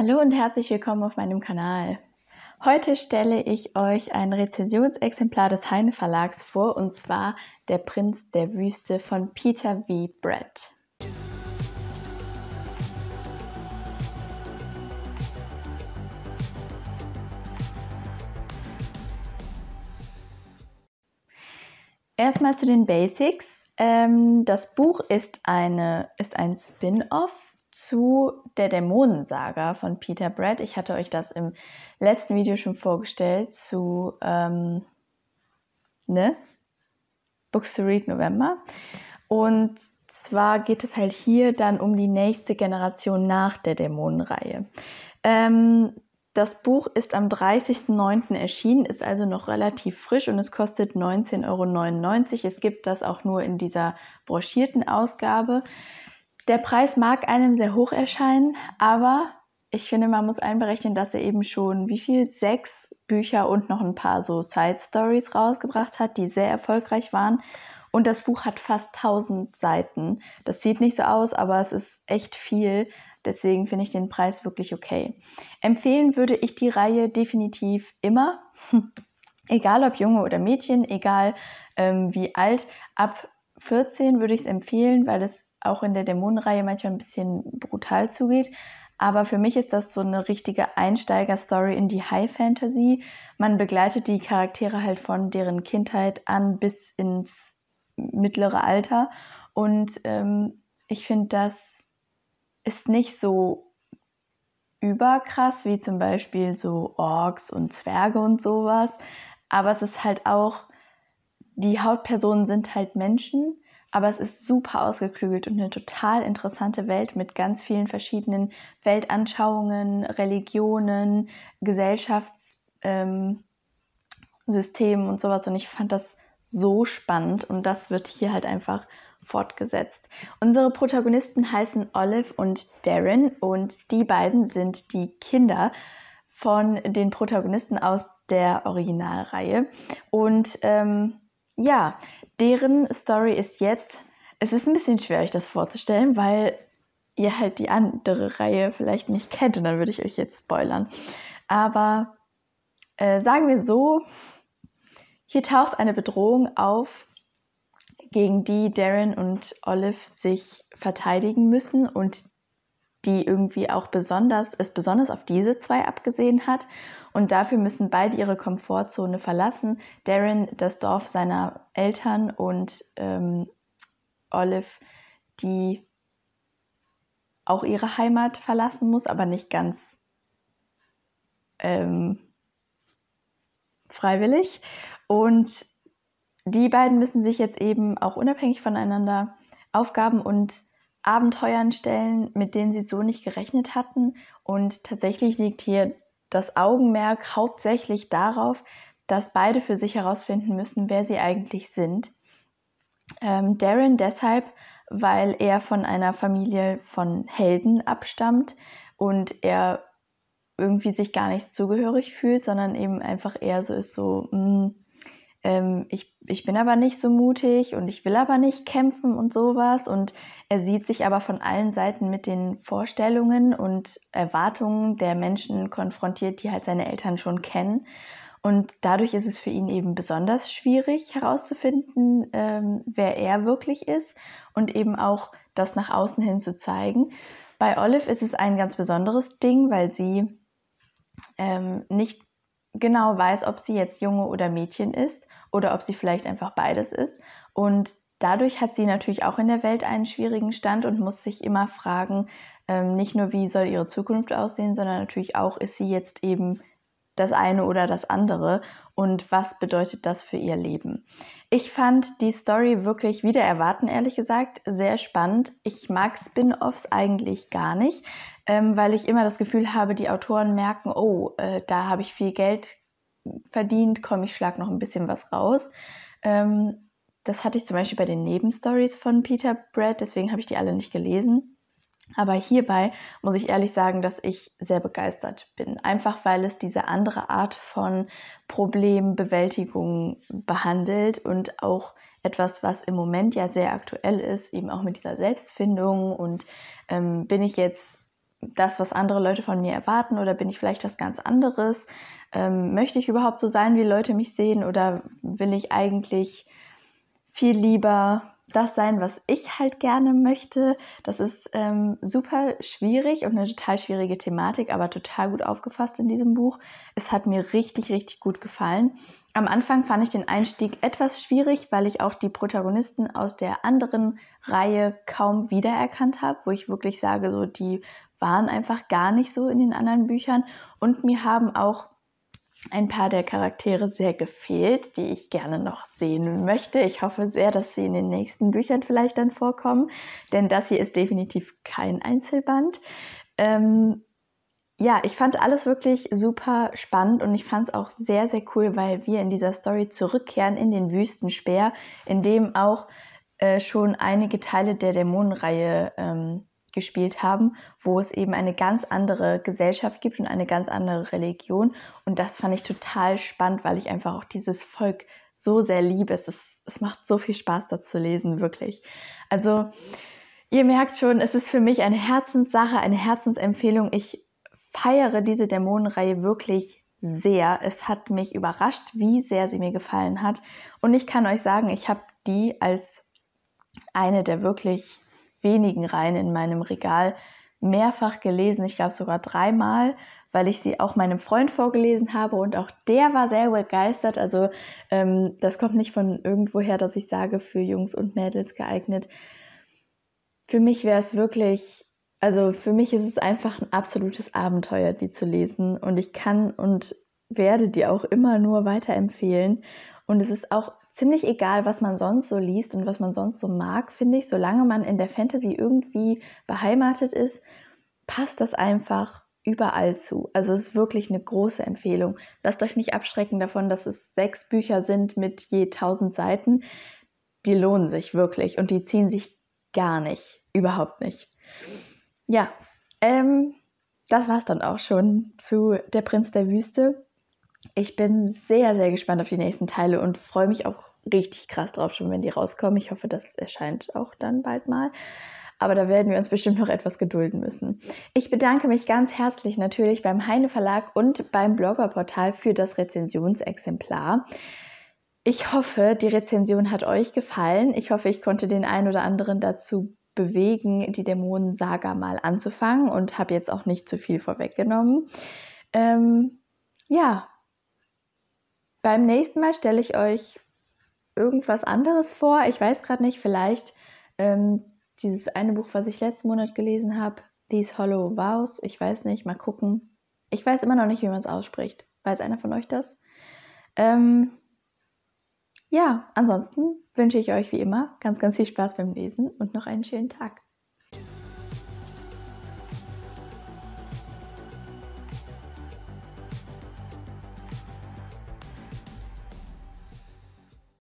Hallo und herzlich willkommen auf meinem Kanal. Heute stelle ich euch ein Rezensionsexemplar des Heine Verlags vor und zwar Der Prinz der Wüste von Peter V. Brett. Erstmal zu den Basics. Ähm, das Buch ist, eine, ist ein Spin-off zu der Dämonensaga von Peter Brad. Ich hatte euch das im letzten Video schon vorgestellt zu ähm, ne? Books to Read November. Und zwar geht es halt hier dann um die nächste Generation nach der Dämonenreihe. Ähm, das Buch ist am 30.09. erschienen, ist also noch relativ frisch und es kostet 19,99 Euro. Es gibt das auch nur in dieser broschierten Ausgabe. Der Preis mag einem sehr hoch erscheinen, aber ich finde, man muss einberechnen, dass er eben schon wie viel? Sechs Bücher und noch ein paar so Side Stories rausgebracht hat, die sehr erfolgreich waren. Und das Buch hat fast 1000 Seiten. Das sieht nicht so aus, aber es ist echt viel. Deswegen finde ich den Preis wirklich okay. Empfehlen würde ich die Reihe definitiv immer. egal ob Junge oder Mädchen, egal ähm, wie alt. Ab 14 würde ich es empfehlen, weil es auch in der Dämonenreihe manchmal ein bisschen brutal zugeht. Aber für mich ist das so eine richtige Einsteiger-Story in die High Fantasy. Man begleitet die Charaktere halt von deren Kindheit an bis ins mittlere Alter. Und ähm, ich finde, das ist nicht so überkrass wie zum Beispiel so Orks und Zwerge und sowas. Aber es ist halt auch, die Hauptpersonen sind halt Menschen aber es ist super ausgeklügelt und eine total interessante Welt mit ganz vielen verschiedenen Weltanschauungen, Religionen, Gesellschaftssystemen ähm, und sowas. Und ich fand das so spannend und das wird hier halt einfach fortgesetzt. Unsere Protagonisten heißen Olive und Darren und die beiden sind die Kinder von den Protagonisten aus der Originalreihe. Und ähm, ja, deren Story ist jetzt, es ist ein bisschen schwer, euch das vorzustellen, weil ihr halt die andere Reihe vielleicht nicht kennt und dann würde ich euch jetzt spoilern. Aber äh, sagen wir so, hier taucht eine Bedrohung auf, gegen die Darren und Olive sich verteidigen müssen und die irgendwie auch besonders, es besonders auf diese zwei abgesehen hat. Und dafür müssen beide ihre Komfortzone verlassen. Darren das Dorf seiner Eltern und ähm, Olive, die auch ihre Heimat verlassen muss, aber nicht ganz ähm, freiwillig. Und die beiden müssen sich jetzt eben auch unabhängig voneinander Aufgaben und Abenteuern stellen, mit denen sie so nicht gerechnet hatten. Und tatsächlich liegt hier das Augenmerk hauptsächlich darauf, dass beide für sich herausfinden müssen, wer sie eigentlich sind. Ähm, Darren deshalb, weil er von einer Familie von Helden abstammt und er irgendwie sich gar nicht zugehörig fühlt, sondern eben einfach eher so ist so, mh, hm, ähm, ich, ich bin aber nicht so mutig und ich will aber nicht kämpfen und sowas. Und er sieht sich aber von allen Seiten mit den Vorstellungen und Erwartungen der Menschen konfrontiert, die halt seine Eltern schon kennen. Und dadurch ist es für ihn eben besonders schwierig herauszufinden, ähm, wer er wirklich ist und eben auch das nach außen hin zu zeigen. Bei Olive ist es ein ganz besonderes Ding, weil sie ähm, nicht genau weiß, ob sie jetzt Junge oder Mädchen ist oder ob sie vielleicht einfach beides ist. Und dadurch hat sie natürlich auch in der Welt einen schwierigen Stand und muss sich immer fragen, ähm, nicht nur wie soll ihre Zukunft aussehen, sondern natürlich auch, ist sie jetzt eben das eine oder das andere und was bedeutet das für ihr Leben. Ich fand die Story wirklich wieder erwarten, ehrlich gesagt, sehr spannend. Ich mag Spin-offs eigentlich gar nicht, ähm, weil ich immer das Gefühl habe, die Autoren merken, oh, äh, da habe ich viel Geld verdient, komm, ich schlag noch ein bisschen was raus. Ähm, das hatte ich zum Beispiel bei den Nebenstories von Peter Brad, deswegen habe ich die alle nicht gelesen. Aber hierbei muss ich ehrlich sagen, dass ich sehr begeistert bin. Einfach weil es diese andere Art von Problembewältigung behandelt und auch etwas, was im Moment ja sehr aktuell ist, eben auch mit dieser Selbstfindung und ähm, bin ich jetzt das, was andere Leute von mir erwarten oder bin ich vielleicht was ganz anderes? Ähm, möchte ich überhaupt so sein, wie Leute mich sehen oder will ich eigentlich viel lieber das sein, was ich halt gerne möchte? Das ist ähm, super schwierig und eine total schwierige Thematik, aber total gut aufgefasst in diesem Buch. Es hat mir richtig, richtig gut gefallen. Am Anfang fand ich den Einstieg etwas schwierig, weil ich auch die Protagonisten aus der anderen Reihe kaum wiedererkannt habe, wo ich wirklich sage, so die waren einfach gar nicht so in den anderen Büchern. Und mir haben auch ein paar der Charaktere sehr gefehlt, die ich gerne noch sehen möchte. Ich hoffe sehr, dass sie in den nächsten Büchern vielleicht dann vorkommen, denn das hier ist definitiv kein Einzelband. Ähm, ja, ich fand alles wirklich super spannend und ich fand es auch sehr, sehr cool, weil wir in dieser Story zurückkehren in den Wüstenspeer, in dem auch äh, schon einige Teile der Dämonenreihe ähm, gespielt haben, wo es eben eine ganz andere Gesellschaft gibt und eine ganz andere Religion. Und das fand ich total spannend, weil ich einfach auch dieses Volk so sehr liebe. Es, ist, es macht so viel Spaß, das zu lesen, wirklich. Also ihr merkt schon, es ist für mich eine Herzenssache, eine Herzensempfehlung. Ich feiere diese Dämonenreihe wirklich sehr. Es hat mich überrascht, wie sehr sie mir gefallen hat. Und ich kann euch sagen, ich habe die als eine der wirklich wenigen Reihen in meinem Regal mehrfach gelesen. Ich glaube sogar dreimal, weil ich sie auch meinem Freund vorgelesen habe und auch der war sehr begeistert. Also ähm, das kommt nicht von irgendwoher, dass ich sage, für Jungs und Mädels geeignet. Für mich wäre es wirklich, also für mich ist es einfach ein absolutes Abenteuer, die zu lesen und ich kann und werde die auch immer nur weiterempfehlen. Und es ist auch ziemlich egal, was man sonst so liest und was man sonst so mag, finde ich. Solange man in der Fantasy irgendwie beheimatet ist, passt das einfach überall zu. Also es ist wirklich eine große Empfehlung. Lasst euch nicht abschrecken davon, dass es sechs Bücher sind mit je 1000 Seiten. Die lohnen sich wirklich und die ziehen sich gar nicht, überhaupt nicht. Ja, ähm, das es dann auch schon zu Der Prinz der Wüste ich bin sehr, sehr gespannt auf die nächsten Teile und freue mich auch richtig krass drauf, schon wenn die rauskommen. Ich hoffe, das erscheint auch dann bald mal. Aber da werden wir uns bestimmt noch etwas gedulden müssen. Ich bedanke mich ganz herzlich natürlich beim Heine Verlag und beim Bloggerportal für das Rezensionsexemplar. Ich hoffe, die Rezension hat euch gefallen. Ich hoffe, ich konnte den einen oder anderen dazu bewegen, die Dämonensaga mal anzufangen und habe jetzt auch nicht zu viel vorweggenommen. Ähm, ja, beim nächsten Mal stelle ich euch irgendwas anderes vor. Ich weiß gerade nicht, vielleicht ähm, dieses eine Buch, was ich letzten Monat gelesen habe, These Hollow Vows. Ich weiß nicht, mal gucken. Ich weiß immer noch nicht, wie man es ausspricht. Weiß einer von euch das? Ähm, ja, ansonsten wünsche ich euch wie immer ganz, ganz viel Spaß beim Lesen und noch einen schönen Tag.